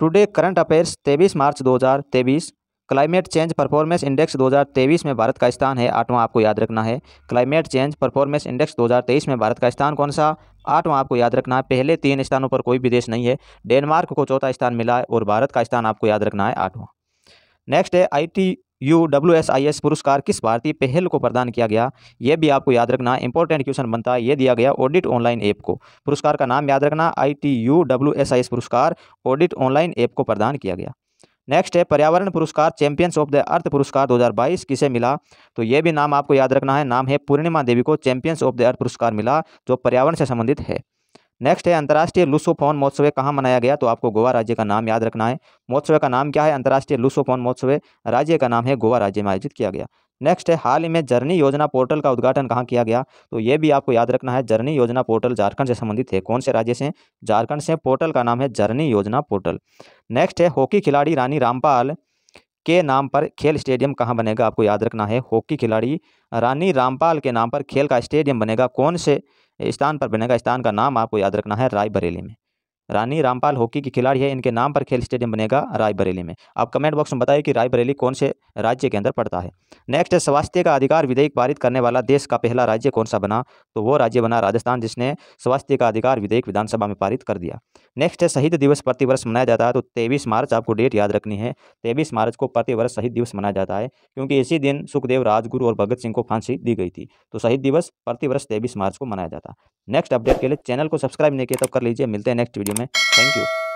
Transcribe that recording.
today current affairs 23 March 2023 climate change performance index 2023 में भारत का स्थान है आठवां आपको याद रखना है क्लाइमेट चेंज परफॉर्मेंस इंडेक्स 2023 में भारत का स्थान कौन सा आठवां आपको याद रखना है पहले तीन स्थानों पर कोई भी देश नहीं है डेनमार्क को चौथा स्थान मिला है और भारत का स्थान आपको याद रखना है आठवां नेक्स्ट है I U W S I S पुरस्कार किस भारतीय पहल को प्रदान किया गया यह भी आपको याद रखना इंपॉर्टेंट क्वेश्चन बनता है यह दिया गया ऑडिट ऑनलाइन ऐप को पुरस्कार का नाम याद रखना I T U W S I S पुरस्कार ऑडिट ऑनलाइन ऐप को प्रदान किया गया नेक्स्ट है पर्यावरण पुरस्कार चैंपियंस ऑफ द अर्थ पुरस्कार 2022 किसे मिला तो ये भी नाम आपको याद रखना है नाम है पूर्णिमा देवी को चैंपियंस ऑफ द अर्थ पुरस्कार मिला जो पर्यावरण से संबंधित है नेक्स्ट है अंतर्राष्ट्रीय लुसोफोन महोत्सव कहाँ मनाया गया तो आपको गोवा राज्य का नाम याद रखना है महोत्सव का नाम क्या है अंतर्राष्ट्रीय लुसोफोन महोत्सव राज्य का नाम है गोवा राज्य में आयोजित किया गया नेक्स्ट है हाल ही में जर्नी योजना पोर्टल का उद्घाटन कहाँ किया गया तो ये भी आपको याद रखना है जर्नी योजना पोर्टल झारखंड से संबंधित है कौन से राज्य से झारखंड से पोर्टल का नाम है जर्नी योजना पोर्टल नेक्स्ट है हॉकी खिलाड़ी रानी रामपाल के नाम पर खेल स्टेडियम कहाँ बनेगा आपको याद रखना है हॉकी खिलाड़ी रानी रामपाल के नाम पर खेल का स्टेडियम बनेगा कौन से स्थान पर बनेगा स्थान का नाम आपको याद रखना है रायबरेली में रानी रामपाल हॉकी की खिलाड़ी है इनके नाम पर खेल स्टेडियम बनेगा रायबरेली में आप कमेंट बॉक्स में बताइए कि रायबरेली कौन से राज्य के अंदर पड़ता है नेक्स्ट है स्वास्थ्य का अधिकार विधेयक पारित करने वाला देश का पहला राज्य कौन सा बना तो वो राज्य बना राजस्थान जिसने स्वास्थ्य का अधिकार विधेयक विधानसभा में पारित कर दिया नेक्स्ट है शहीद दिवस प्रतिवर्ष मनाया जाता है तो तेईस मार्च आपको डेट याद रखनी है तेईस मार्च को प्रतिवर्ष शहीद दिवस मनाया जाता है क्योंकि इसी दिन सुखदेव राजगुरु और भगत सिंह को फांसी दी गई थी तो शहीद दिवस प्रतिवर्ष तेईस मार्च को मनाया जाता है नेक्स्ट अपडेट के लिए चैनल को सब्सक्राइब नहीं किया तो कर लीजिए मिलते हैं नेक्स्ट वीडियो में में थैंक यू